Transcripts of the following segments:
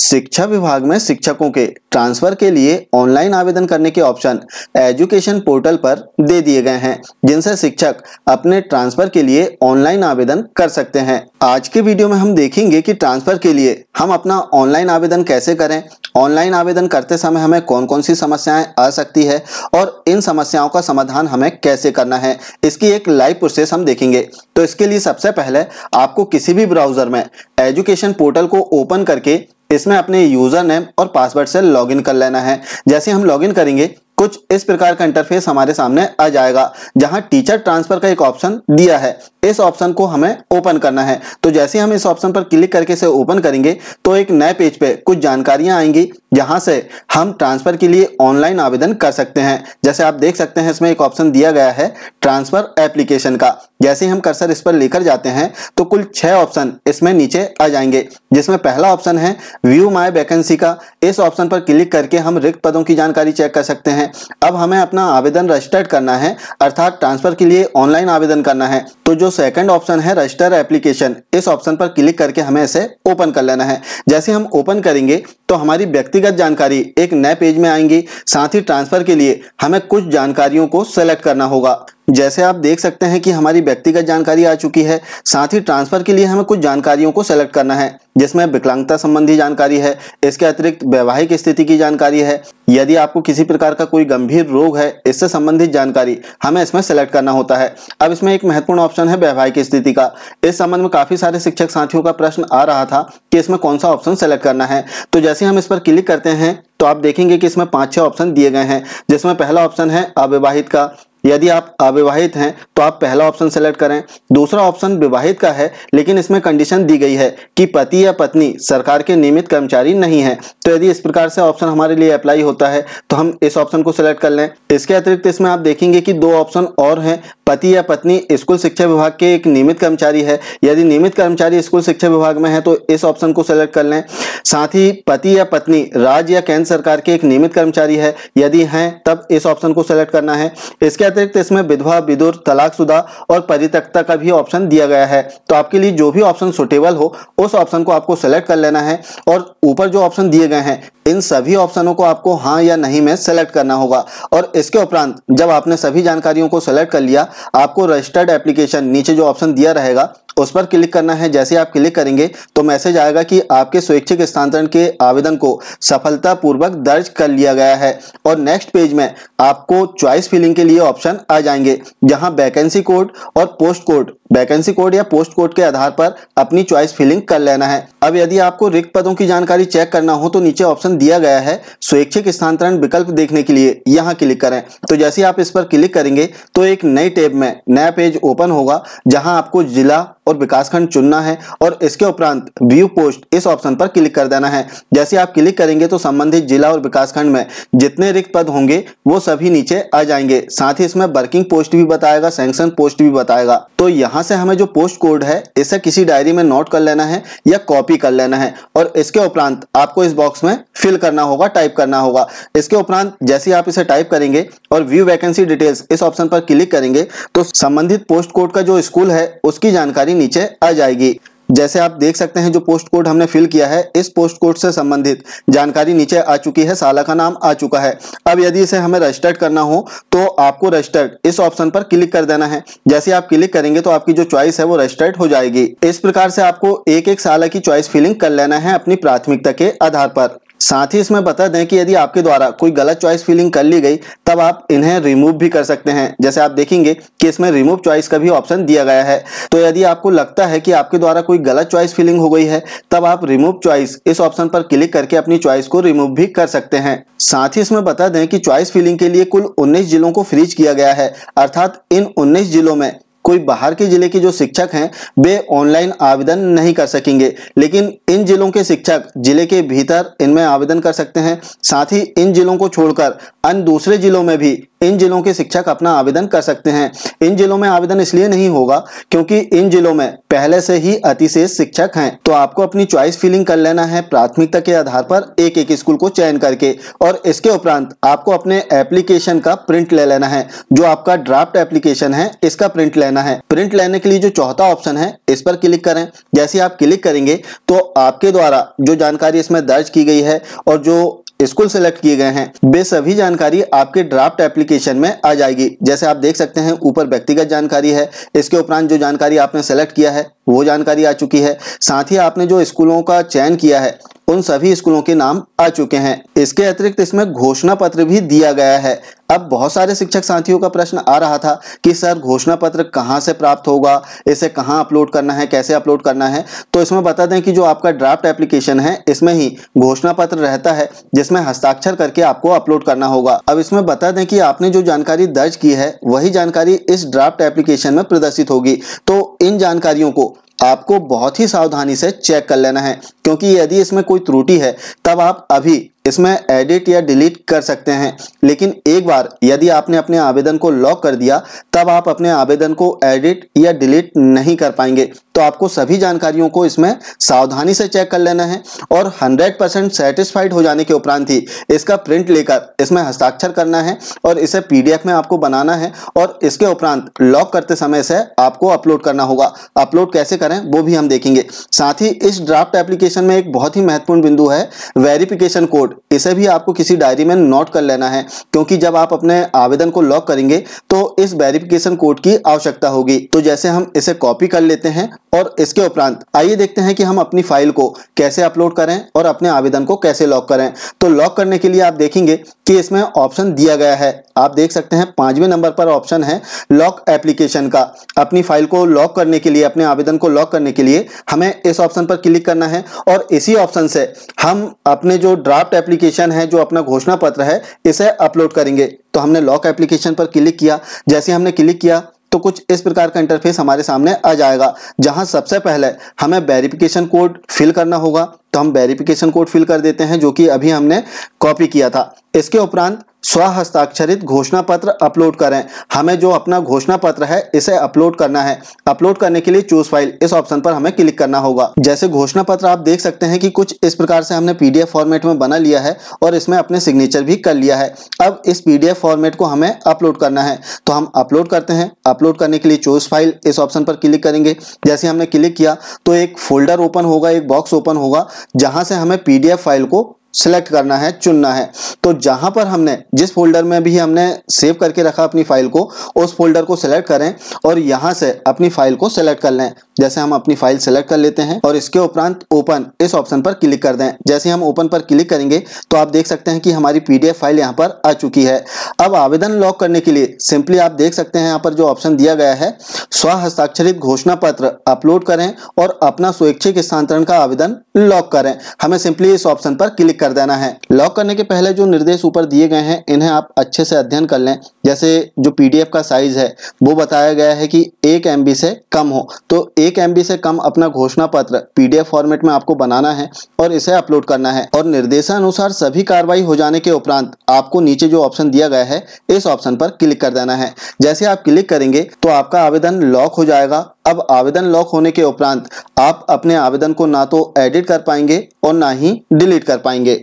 शिक्षा विभाग में शिक्षकों के ट्रांसफर के लिए ऑनलाइन आवेदन करने के ऑप्शन एजुकेशन पोर्टल पर दे दिए गए हैं जिनसे शिक्षक अपने ट्रांसफर के लिए ऑनलाइन आवेदन कर सकते हैं आज के वीडियो में हम देखेंगे कि ट्रांसफर के लिए हम अपना ऑनलाइन आवेदन कैसे करें ऑनलाइन आवेदन करते समय हमें कौन कौन सी समस्याएं आ सकती है और इन समस्याओं का समाधान हमें कैसे करना है इसकी एक लाइव प्रोसेस हम देखेंगे तो इसके लिए सबसे पहले आपको किसी भी ब्राउजर में एजुकेशन पोर्टल को ओपन करके इसमें अपने यूजर नेम और पासवर्ड से लॉगिन कर लेना है जैसे हम लॉगिन करेंगे कुछ इस प्रकार का इंटरफेस हमारे सामने आ जाएगा जहां टीचर ट्रांसफर का एक ऑप्शन दिया है इस ऑप्शन को हमें ओपन करना है तो जैसे हम इस ऑप्शन पर क्लिक करके इसे ओपन करेंगे तो एक नए पेज पे कुछ जानकारियां आएंगी जहां से हम ट्रांसफर के लिए ऑनलाइन आवेदन कर सकते हैं जैसे आप देख सकते हैं इसमें एक ऑप्शन दिया गया है ट्रांसफर एप्लीकेशन का जैसे हम कर्सर इस पर लेकर जाते हैं तो कुल छह ऑप्शन इसमें नीचे आ जाएंगे जिसमें पहला ऑप्शन है व्यू माई वैकेंसी का इस ऑप्शन पर क्लिक करके हम रिक्त पदों की जानकारी चेक कर सकते हैं अब हमें अपना आवेदन रजिस्टर्ड करना है अर्थात ट्रांसफर के लिए ऑनलाइन आवेदन करना है तो जो सेकंड ऑप्शन है रजिस्टर एप्लीकेशन इस ऑप्शन पर क्लिक करके हमें इसे ओपन कर लेना है जैसे हम ओपन करेंगे तो हमारी व्यक्तिगत जानकारी एक नए पेज में आएंगी साथ ही ट्रांसफर के लिए हमें कुछ जानकारियों को सेलेक्ट करना होगा जैसे आप देख सकते हैं कि हमारी व्यक्तिगत जानकारी आ चुकी है साथ ही ट्रांसफर के लिए हमें कुछ जानकारियों को सेलेक्ट करना है जिसमें विकलांगता संबंधी जानकारी है इसके अतिरिक्त वैवाहिक स्थिति की जानकारी है यदि आपको किसी प्रकार का कोई गंभीर रोग है इससे संबंधित जानकारी हमें इसमें सेलेक्ट करना होता है अब इसमें एक महत्वपूर्ण ऑप्शन है वैवाहिक स्थिति का इस संबंध में काफी सारे शिक्षक साथियों का प्रश्न आ रहा था कि इसमें कौन सा ऑप्शन सेलेक्ट करना है तो जैसे हम इस पर क्लिक करते हैं तो आप देखेंगे कि इसमें पांच छह ऑप्शन दिए गए हैं जिसमें पहला ऑप्शन है अविवाहित का यदि आप अविवाहित हैं तो आप पहला ऑप्शन सेलेक्ट करें दूसरा ऑप्शन विवाहित का है लेकिन इसमें कंडीशन दी गई है कि पति या पत्नी सरकार के नियमित कर्मचारी नहीं है तो यदि इस प्रकार से ऑप्शन हमारे लिए अप्लाई होता है तो हम इस ऑप्शन को सिलेक्ट कर लें इसके अतिरिक्त इसमें आप देखेंगे कि दो ऑप्शन और हैं पति या पत्नी स्कूल शिक्षा विभाग के एक नियमित कर्मचारी है यदि नियमित कर्मचारी स्कूल शिक्षा विभाग में है तो इस ऑप्शन को सेलेक्ट कर लें साथ ही पति या पत्नी राज्य या केंद्र सरकार के एक नियमित कर्मचारी है यदि हैं तब इस ऑप्शन को सेलेक्ट करना है इसके अतिरिक्त इसमें विधवा विदुर तलाकशुदा और परितक्ता का भी ऑप्शन दिया गया है तो आपके लिए जो भी ऑप्शन सुटेबल हो उस ऑप्शन को आपको सेलेक्ट कर लेना है और ऊपर जो ऑप्शन दिए गए हैं इन सभी ऑप्शनों को आपको हाँ या नहीं में सेलेक्ट करना होगा और इसके उपरांत जब आपने सभी जानकारियों को सेलेक्ट कर लिया आपको रजिस्टर्ड एप्लीकेशन नीचे जो ऑप्शन दिया रहेगा उस पर क्लिक करना है जैसे आप क्लिक करेंगे तो मैसेज आएगा कि आपके स्वैच्छिक स्थानांतरण के आवेदन को सफलतापूर्वक दर्ज कर लिया गया है और नेक्स्ट पेज में आपको चॉइस फिलिंग के लिए ऑप्शन आ जाएंगे जहां वैकेंसी कोड और पोस्ट कोड वैकेंसी कोड या पोस्ट कोड के आधार पर अपनी चॉइस फिलिंग कर लेना है अब यदि आपको रिक्त पदों की जानकारी चेक करना हो तो नीचे ऑप्शन दिया गया है स्वैच्छिक स्थानांतरण विकल्प देखने के लिए यहाँ क्लिक करें तो जैसे आप इस पर क्लिक करेंगे तो एक नई टेब में नया पेज ओपन होगा जहाँ आपको जिला और विकासखंड चुनना है और इसके उपरांत व्यू पोस्ट इस ऑप्शन पर क्लिक कर देना है जैसे आप क्लिक करेंगे तो संबंधित जिला और विकासखंड में जितने रिक्त पद होंगे वो सभी नीचे आ जाएंगे साथ ही इसमें वर्किंग पोस्ट भी बताएगा सेंक्शन पोस्ट भी बताएगा तो यहाँ से हमें जो पोस्ट कोड है इसे किसी डायरी में नोट कर लेना है या कॉपी कर लेना है और इसके उपरांत आपको इस बॉक्स में फिल करना होगा टाइप करना होगा इसके उपरांत जैसे आप इसे टाइप करेंगे और व्यू वैकेंसी डिटेल्स इस ऑप्शन पर क्लिक करेंगे तो संबंधित पोस्ट कोड का जो स्कूल है उसकी जानकारी नीचे आ जाएगी जैसे आप देख सकते हैं जो पोस्ट कोड हमने फिल किया है इस पोस्ट कोड से संबंधित जानकारी नीचे आ चुकी है साला का नाम आ चुका है अब यदि इसे हमें रजिस्टर्ड करना हो तो आपको रजिस्टर्ड इस ऑप्शन पर क्लिक कर देना है जैसे आप क्लिक करेंगे तो आपकी जो चॉइस है वो रजिस्टर्ड हो जाएगी इस प्रकार से आपको एक एक साला की चॉइस फिलिंग कर लेना है अपनी प्राथमिकता के आधार पर साथ ही इसमें बता दें कि यदि आपके द्वारा कोई गलत चॉइस फिलिंग कर ली गई तब आप इन्हें रिमूव भी कर सकते हैं जैसे आप देखेंगे कि इसमें रिमूव चॉइस का भी ऑप्शन दिया गया है तो यदि आपको लगता है कि आपके द्वारा कोई गलत चॉइस फिलिंग हो गई है तब आप रिमूव चॉइस इस ऑप्शन पर क्लिक करके अपनी चॉइस को रिमूव भी कर सकते हैं साथ ही इसमें बता दें कि चॉइस फिलिंग के लिए कुल उन्नीस जिलों को फ्रीज किया गया है अर्थात इन उन्नीस जिलों में कोई बाहर के जिले के जो शिक्षक हैं वे ऑनलाइन आवेदन नहीं कर सकेंगे लेकिन इन जिलों के शिक्षक जिले के भीतर इनमें आवेदन कर सकते हैं साथ ही इन जिलों को छोड़कर अन्य दूसरे जिलों में भी इन जिलों के शिक्षक अपना आवेदन कर सकते हैं इन जिलों में आवेदन इसलिए नहीं होगा क्योंकि इन जिलों में पहले से ही अतिशेष शिक्षक हैं तो आपको अपनी चॉइस फिलिंग कर लेना है प्राथमिकता के आधार पर एक एक स्कूल को चयन करके और इसके उपरांत आपको अपने एप्लीकेशन का प्रिंट ले लेना है जो आपका ड्राफ्ट एप्लीकेशन है इसका प्रिंट लेना है प्रिंट लेने के लिए जो चौथा ऑप्शन है इस पर क्लिक करें जैसे आप क्लिक करेंगे तो आपके द्वारा जो जानकारी इसमें दर्ज की गई है और जो स्कूल सेलेक्ट किए गए हैं वे सभी जानकारी आपके ड्राफ्ट एप्लीकेशन में आ जाएगी जैसे आप देख सकते हैं ऊपर व्यक्तिगत जानकारी है इसके उपरांत जो जानकारी आपने सेलेक्ट किया है वो जानकारी आ चुकी है साथ ही आपने जो स्कूलों का चयन किया है उन सभी स्कूलों के नाम आ चुके हैं इसके अतिरिक्त इसमें घोषणा पत्र भी दिया गया है अब बहुत सारे शिक्षक साथियों का प्रश्न आ रहा था कि सर घोषणा पत्र कहाँ से प्राप्त होगा इसे कहाँ अपलोड करना है कैसे अपलोड करना है तो इसमें बता दें कि जो आपका ड्राफ्ट एप्लीकेशन है इसमें ही घोषणा पत्र रहता है जिसमें हस्ताक्षर करके आपको अपलोड करना होगा अब इसमें बता दें कि आपने जो जानकारी दर्ज की है वही जानकारी इस ड्राफ्ट एप्लीकेशन में प्रदर्शित होगी तो इन जानकारियों को आपको बहुत ही सावधानी से चेक कर लेना है क्योंकि यदि इसमें कोई त्रुटि है तब आप अभी इसमें एडिट या डिलीट कर सकते हैं लेकिन एक बार यदि आपने अपने आवेदन को लॉक कर दिया तब आप अपने आवेदन को एडिट या डिलीट नहीं कर पाएंगे तो आपको सभी जानकारियों को इसमें सावधानी से चेक कर लेना है और 100 परसेंट सेटिस्फाइड हो जाने के उपरांत ही इसका प्रिंट लेकर इसमें हस्ताक्षर करना है और इसे पीडीएफ में आपको बनाना है और इसके उपरांत लॉक करते समय से आपको अपलोड करना होगा अपलोड कैसे करें वो भी हम देखेंगे साथ ही इस ड्राफ्ट एप्लीकेशन में एक बहुत ही महत्वपूर्ण बिंदु है वेरिफिकेशन कोड इसे भी आपको किसी डायरी में नोट कर लेना है क्योंकि जब आप अपने आवेदन को लॉक करेंगे तो इस वेरिफिकेशन कोड की आवश्यकता होगी तो जैसे हम इसे कॉपी कर लेते हैं और इसके उपरांत आइए देखते हैं कि हम अपनी फाइल को कैसे अपलोड करें और अपने आवेदन को कैसे लॉक करें तो लॉक करने के लिए आप देखेंगे कि इसमें ऑप्शन दिया गया है आप देख सकते हैं पांचवें नंबर पर ऑप्शन है लॉक एप्लीकेशन का अपनी फाइल को लॉक करने के लिए अपने आवेदन को लॉक करने के लिए हमें इस ऑप्शन पर क्लिक करना है और इसी ऑप्शन से हम अपने जो ड्राफ्ट एप्लीकेशन है जो अपना घोषणा पत्र है इसे अपलोड करेंगे तो हमने लॉक एप्लीकेशन पर क्लिक किया जैसे हमने क्लिक किया तो कुछ इस प्रकार का इंटरफेस हमारे सामने आ जाएगा जहां सबसे पहले हमें वेरिफिकेशन कोड फिल करना होगा तो हम वेरिफिकेशन कोड फिल कर देते हैं जो कि अभी हमने कॉपी किया था इसके उपरांत स्व हस्ताक्षरित घोषणा पत्र अपलोड करें हमें जो अपना घोषणा पत्र है इसे अपलोड करना है अपलोड करने के लिए चूज फाइल इस ऑप्शन पर हमें क्लिक करना होगा जैसे घोषणा पत्र आप देख सकते हैं कि कुछ इस प्रकार से हमने पीडीएफ फॉर्मेट में बना लिया है और इसमें अपने सिग्नेचर भी कर लिया है अब इस पीडीएफ फॉर्मेट को हमें अपलोड करना है तो हम अपलोड करते हैं अपलोड करने के लिए चूज फाइल इस ऑप्शन पर क्लिक करेंगे जैसे हमने क्लिक किया तो एक फोल्डर ओपन होगा एक बॉक्स ओपन होगा जहां से हमें पीडीएफ फाइल को सेलेक्ट करना है चुनना है तो जहां पर हमने जिस फोल्डर में भी हमने सेव करके रखा अपनी फाइल को उस फोल्डर को सेलेक्ट करें और यहां से अपनी फाइल को सेलेक्ट कर लें जैसे हम अपनी फाइल सेलेक्ट कर लेते हैं और इसके उपरांत ओपन इस ऑप्शन पर क्लिक कर दें जैसे हम ओपन पर क्लिक करेंगे तो आप देख सकते हैं कि हमारी पीडीएफ फाइल यहाँ पर आ चुकी है अब आवेदन लॉक करने के लिए सिंपली आप देख सकते हैं यहाँ पर जो ऑप्शन दिया गया है स्व हस्ताक्षरित घोषणा पत्र अपलोड करें और अपना स्वैच्छिक स्थानांतरण का आवेदन लॉक करें हमें सिंपली इस ऑप्शन पर क्लिक क्लिक कर देना है लॉक करने के पहले जो निर्देश ऊपर दिए गए हैं इन्हें आप अच्छे से अध्ययन कर लें जैसे जो पीडीएफ का साइज है वो बताया गया है कि एक एम से कम हो तो एक एम से कम अपना घोषणा पत्र पीडीएफ फॉर्मेट में आपको बनाना है और इसे अपलोड करना है और निर्देशानुसार सभी कार्रवाई हो जाने के उपरांत आपको नीचे जो ऑप्शन दिया गया है इस ऑप्शन पर क्लिक कर देना है जैसे आप क्लिक करेंगे तो आपका आवेदन लॉक हो जाएगा अब आवेदन लॉक होने के उपरांत आप अपने आवेदन को ना तो एडिट कर पाएंगे और ना ही डिलीट कर पाएंगे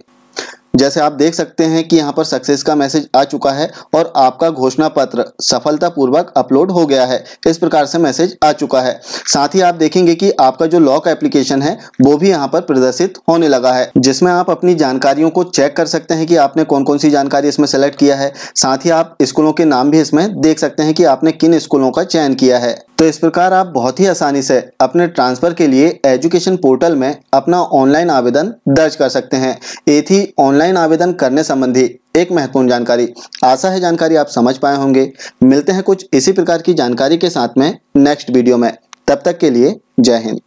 जैसे आप देख सकते हैं कि यहाँ पर सक्सेस का मैसेज आ चुका है और आपका घोषणा पत्र सफलतापूर्वक अपलोड हो गया है इस प्रकार से मैसेज आ चुका है साथ ही आप देखेंगे कि आपका जो लॉक एप्लीकेशन है वो भी यहाँ पर प्रदर्शित होने लगा है जिसमें आप अपनी जानकारियों को चेक कर सकते हैं कि आपने कौन कौन सी जानकारी इसमें सेलेक्ट किया है साथ ही आप स्कूलों के नाम भी इसमें देख सकते हैं कि आपने किन स्कूलों का चयन किया है तो इस प्रकार आप बहुत ही आसानी से अपने ट्रांसफ़र के लिए एजुकेशन पोर्टल में अपना ऑनलाइन आवेदन दर्ज कर सकते हैं ये थी ऑनलाइन आवेदन करने संबंधी एक महत्वपूर्ण जानकारी आशा है जानकारी आप समझ पाए होंगे मिलते हैं कुछ इसी प्रकार की जानकारी के साथ में नेक्स्ट वीडियो में तब तक के लिए जय हिंद